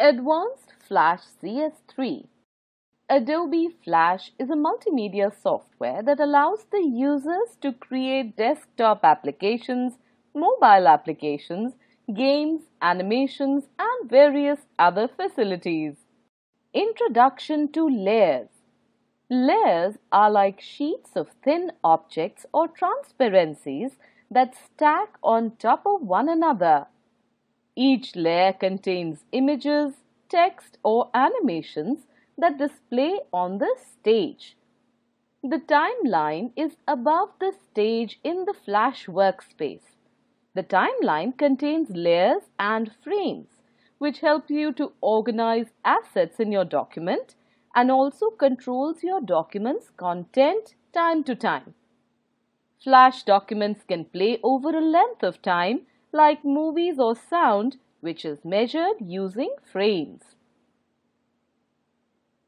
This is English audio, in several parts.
Advanced Flash CS3 Adobe Flash is a multimedia software that allows the users to create desktop applications, mobile applications, games, animations, and various other facilities. Introduction to Layers Layers are like sheets of thin objects or transparencies that stack on top of one another. Each layer contains images, text or animations that display on the stage. The timeline is above the stage in the Flash workspace. The timeline contains layers and frames which help you to organize assets in your document and also controls your document's content time to time. Flash documents can play over a length of time like movies or sound, which is measured using frames.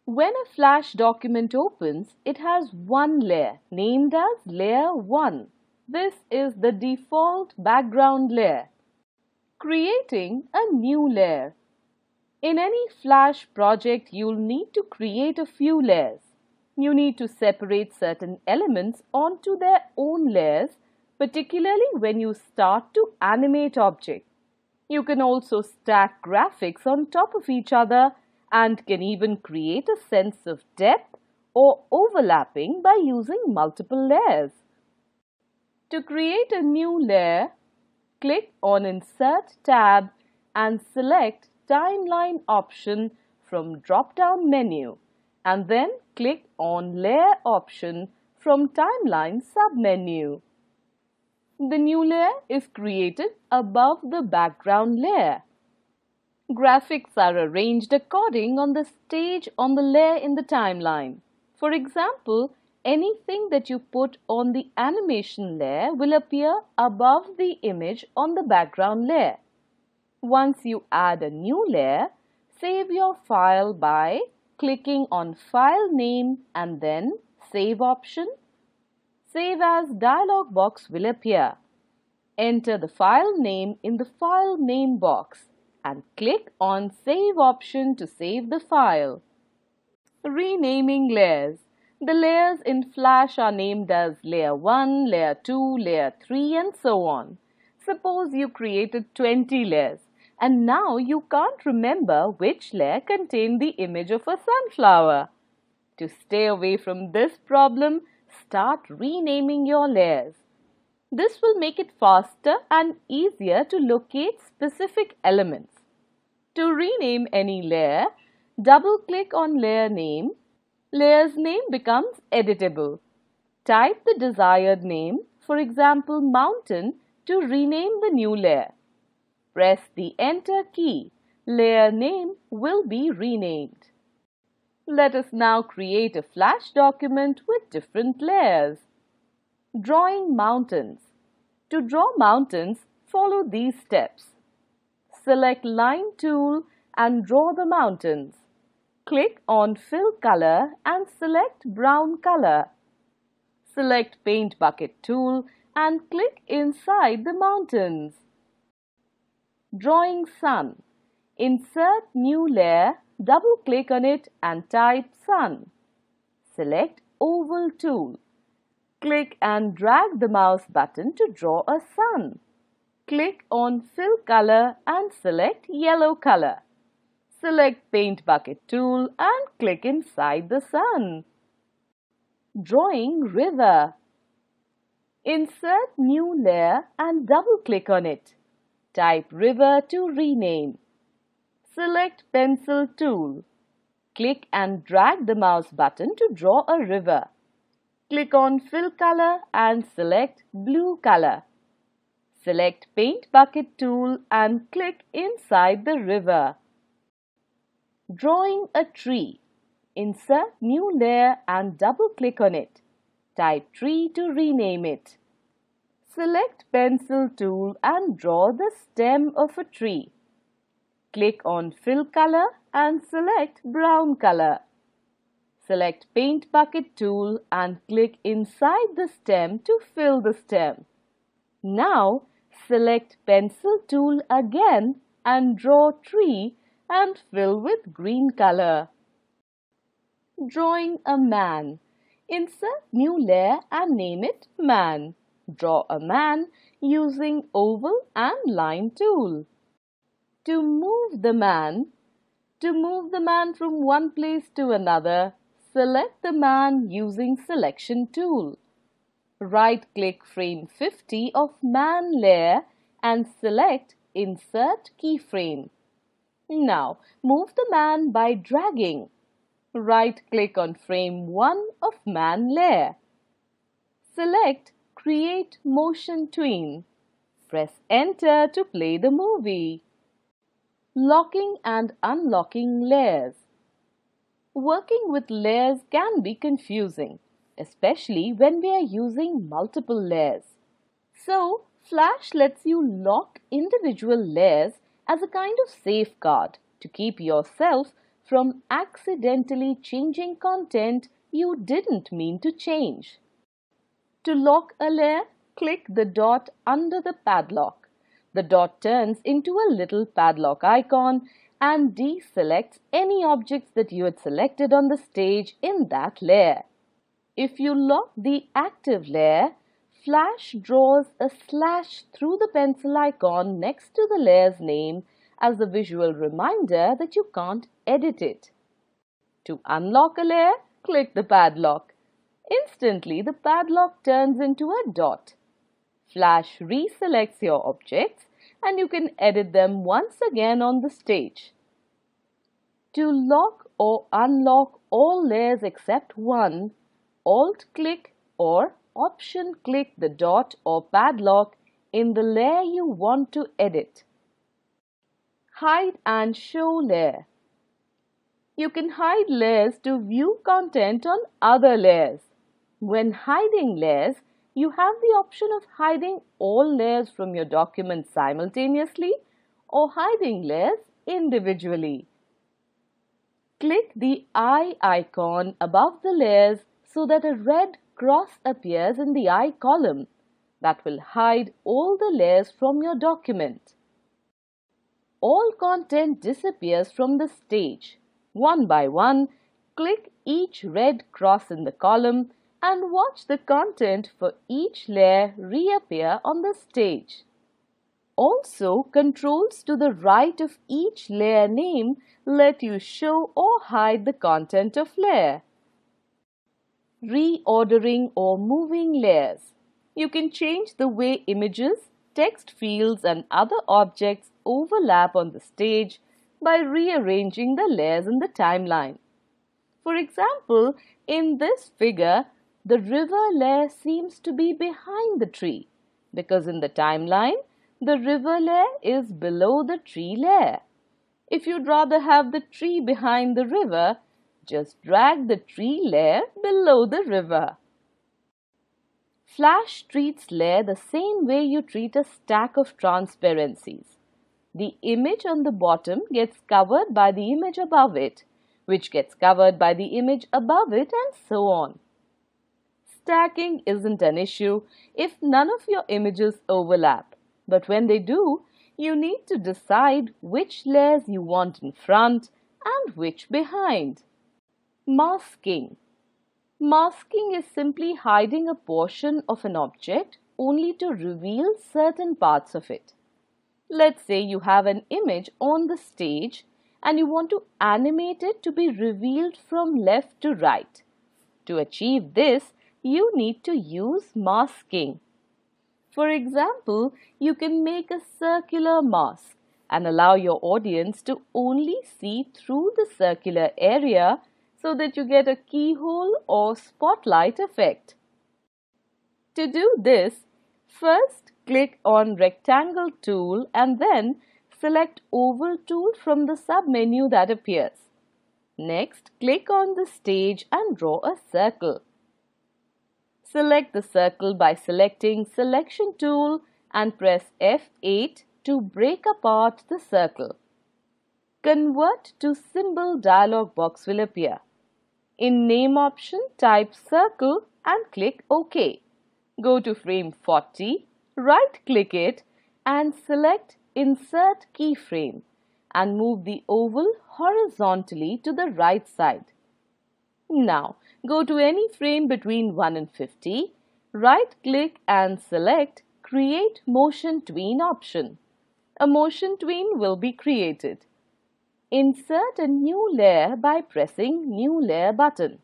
When a flash document opens, it has one layer named as layer 1. This is the default background layer. Creating a new layer. In any flash project, you'll need to create a few layers. You need to separate certain elements onto their own layers particularly when you start to animate objects. You can also stack graphics on top of each other and can even create a sense of depth or overlapping by using multiple layers. To create a new layer, click on Insert tab and select Timeline option from drop-down menu and then click on Layer option from Timeline submenu. The new layer is created above the background layer. Graphics are arranged according on the stage on the layer in the timeline. For example, anything that you put on the animation layer will appear above the image on the background layer. Once you add a new layer, save your file by clicking on File Name and then Save option Save As dialog box will appear. Enter the file name in the File Name box and click on Save option to save the file. Renaming layers. The layers in Flash are named as Layer 1, Layer 2, Layer 3 and so on. Suppose you created 20 layers and now you can't remember which layer contained the image of a sunflower. To stay away from this problem, start renaming your layers. This will make it faster and easier to locate specific elements. To rename any layer, double-click on Layer Name. Layer's name becomes editable. Type the desired name, for example Mountain, to rename the new layer. Press the Enter key. Layer name will be renamed. Let us now create a flash document with different layers. Drawing mountains. To draw mountains, follow these steps. Select Line tool and draw the mountains. Click on Fill Color and select Brown Color. Select Paint Bucket tool and click inside the mountains. Drawing Sun. Insert new layer Double click on it and type Sun. Select Oval tool. Click and drag the mouse button to draw a sun. Click on Fill Color and select Yellow color. Select Paint Bucket tool and click inside the sun. Drawing River. Insert new layer and double click on it. Type river to rename. Select Pencil tool. Click and drag the mouse button to draw a river. Click on Fill Color and select Blue Color. Select Paint Bucket tool and click inside the river. Drawing a tree. Insert new layer and double click on it. Type tree to rename it. Select pencil tool and draw the stem of a tree. Click on Fill Color and select Brown Color. Select Paint Bucket tool and click inside the stem to fill the stem. Now, select Pencil tool again and draw tree and fill with green color. Drawing a man. Insert new layer and name it man. Draw a man using oval and line tool to move the man, to move the man from one place to another, select the man using selection tool. Right-click frame 50 of man layer and select insert keyframe. Now, move the man by dragging. Right-click on frame 1 of man layer. Select create motion tween. Press enter to play the movie locking and unlocking layers. Working with layers can be confusing, especially when we are using multiple layers. So, Flash lets you lock individual layers as a kind of safeguard to keep yourself from accidentally changing content you didn't mean to change. To lock a layer, click the dot under the padlock. The dot turns into a little padlock icon and deselects any objects that you had selected on the stage in that layer. If you lock the active layer, Flash draws a slash through the pencil icon next to the layer's name as a visual reminder that you can't edit it. To unlock a layer, click the padlock. Instantly, the padlock turns into a dot. Flash reselects your objects and you can edit them once again on the stage. To lock or unlock all layers except one, Alt-click or Option-click the dot or padlock in the layer you want to edit. Hide and Show layer. You can hide layers to view content on other layers. When hiding layers, you have the option of hiding all layers from your document simultaneously or hiding layers individually. Click the eye icon above the layers so that a red cross appears in the eye column that will hide all the layers from your document. All content disappears from the stage. One by one, click each red cross in the column and watch the content for each layer reappear on the stage. Also, controls to the right of each layer name let you show or hide the content of layer. Reordering or moving layers. You can change the way images, text fields and other objects overlap on the stage by rearranging the layers in the timeline. For example, in this figure, the river layer seems to be behind the tree because in the timeline, the river layer is below the tree layer. If you'd rather have the tree behind the river, just drag the tree layer below the river. Flash treats layer the same way you treat a stack of transparencies. The image on the bottom gets covered by the image above it, which gets covered by the image above it and so on. Stacking isn't an issue if none of your images overlap. But when they do, you need to decide which layers you want in front and which behind. Masking Masking is simply hiding a portion of an object only to reveal certain parts of it. Let's say you have an image on the stage and you want to animate it to be revealed from left to right. To achieve this, you need to use masking. For example, you can make a circular mask and allow your audience to only see through the circular area so that you get a keyhole or spotlight effect. To do this, first click on rectangle tool and then select oval tool from the submenu that appears. Next, click on the stage and draw a circle. Select the circle by selecting Selection tool and press F8 to break apart the circle. Convert to Symbol dialog box will appear. In Name option, type Circle and click OK. Go to frame 40, right-click it and select Insert Keyframe and move the oval horizontally to the right side. Now, go to any frame between 1 and 50, right-click and select Create Motion Tween option. A motion tween will be created. Insert a new layer by pressing New Layer button.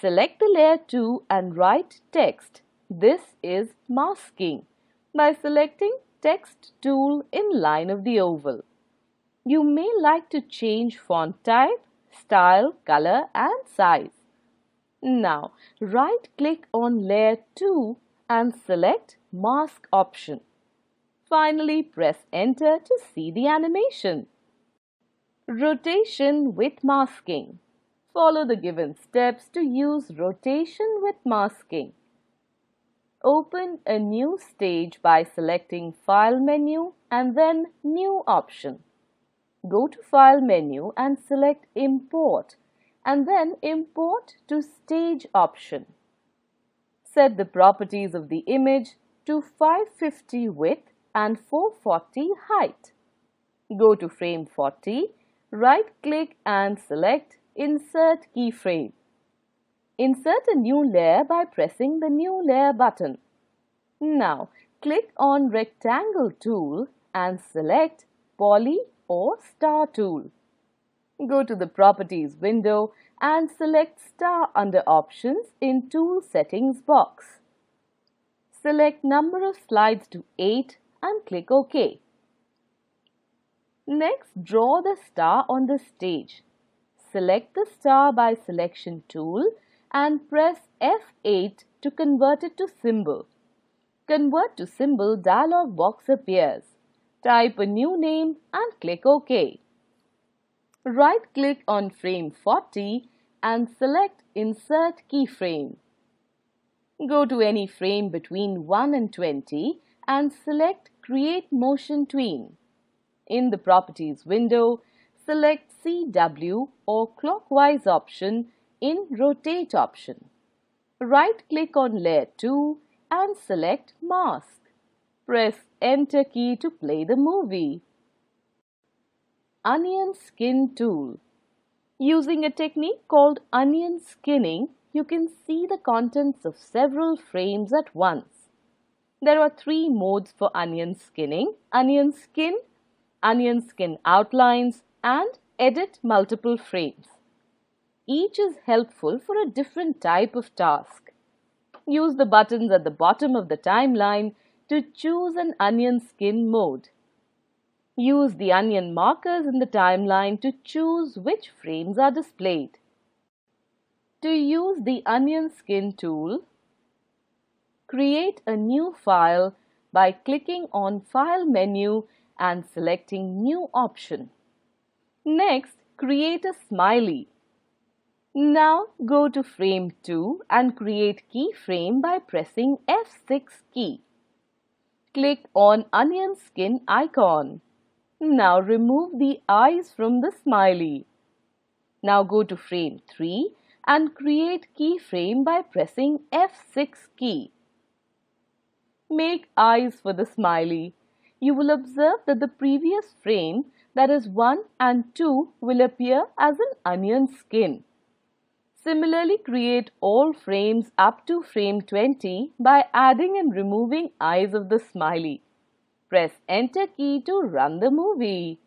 Select the layer 2 and write text. This is masking by selecting Text tool in line of the oval. You may like to change font type style, color and size. Now, right click on layer 2 and select mask option. Finally, press enter to see the animation. Rotation with masking. Follow the given steps to use rotation with masking. Open a new stage by selecting File menu and then New option. Go to File menu and select Import and then Import to Stage option. Set the properties of the image to 550 width and 440 height. Go to frame 40, right click and select Insert Keyframe. Insert a new layer by pressing the New Layer button. Now, click on Rectangle tool and select Poly or Star tool. Go to the Properties window and select Star under Options in Tool Settings box. Select number of slides to 8 and click OK. Next, draw the star on the stage. Select the star by Selection tool and press F8 to convert it to symbol. Convert to symbol dialog box appears. Type a new name and click OK. Right-click on frame 40 and select Insert Keyframe. Go to any frame between 1 and 20 and select Create Motion Tween. In the Properties window, select CW or Clockwise option in Rotate option. Right-click on Layer 2 and select Mask. Press enter key to play the movie. Onion skin tool. Using a technique called onion skinning, you can see the contents of several frames at once. There are three modes for onion skinning, onion skin, onion skin outlines and edit multiple frames. Each is helpful for a different type of task. Use the buttons at the bottom of the timeline to choose an onion skin mode. Use the onion markers in the timeline to choose which frames are displayed. To use the onion skin tool, create a new file by clicking on File menu and selecting New option. Next, create a smiley. Now go to frame 2 and create keyframe by pressing F6 key. Click on onion skin icon. Now remove the eyes from the smiley. Now go to frame 3 and create keyframe by pressing F6 key. Make eyes for the smiley. You will observe that the previous frame, that is 1 and 2, will appear as an onion skin. Similarly, create all frames up to frame 20 by adding and removing eyes of the smiley. Press enter key to run the movie.